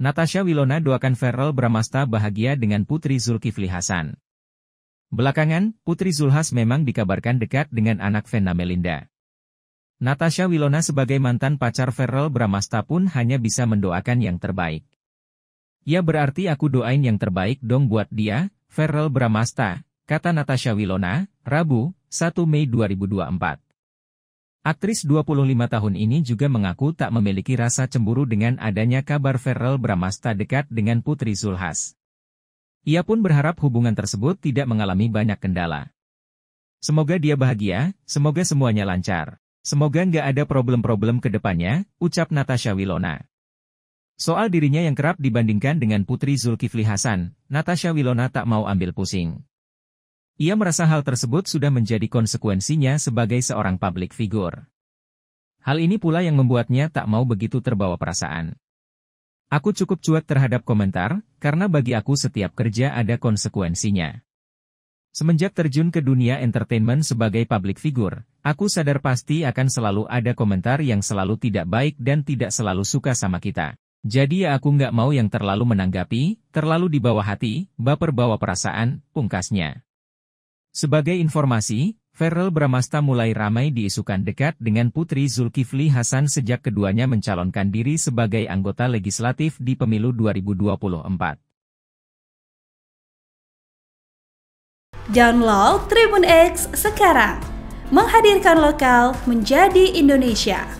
Natasha Wilona doakan Ferel Bramasta bahagia dengan Putri Zulkifli Hasan. Belakangan, Putri Zulhas memang dikabarkan dekat dengan anak Vena Melinda. Natasha Wilona sebagai mantan pacar Ferel Bramasta pun hanya bisa mendoakan yang terbaik. Ya berarti aku doain yang terbaik dong buat dia, Ferel Bramasta, kata Natasha Wilona, Rabu, 1 Mei 2024. Aktris 25 tahun ini juga mengaku tak memiliki rasa cemburu dengan adanya kabar Ferrel Bramasta dekat dengan Putri Zulhas. Ia pun berharap hubungan tersebut tidak mengalami banyak kendala. Semoga dia bahagia, semoga semuanya lancar. Semoga nggak ada problem-problem ke depannya, ucap Natasha Wilona. Soal dirinya yang kerap dibandingkan dengan Putri Zulkifli Hasan, Natasha Wilona tak mau ambil pusing. Ia merasa hal tersebut sudah menjadi konsekuensinya sebagai seorang public figure. Hal ini pula yang membuatnya tak mau begitu terbawa perasaan. Aku cukup cuek terhadap komentar, karena bagi aku setiap kerja ada konsekuensinya. Semenjak terjun ke dunia entertainment sebagai public figure, aku sadar pasti akan selalu ada komentar yang selalu tidak baik dan tidak selalu suka sama kita. Jadi ya aku nggak mau yang terlalu menanggapi, terlalu dibawa hati, baper bawa perasaan, pungkasnya. Sebagai informasi, Ferrel Bramasta mulai ramai diisukan dekat dengan Putri Zulkifli Hasan sejak keduanya mencalonkan diri sebagai anggota legislatif di pemilu 2024. Download Tribun X sekarang, menghadirkan lokal menjadi Indonesia.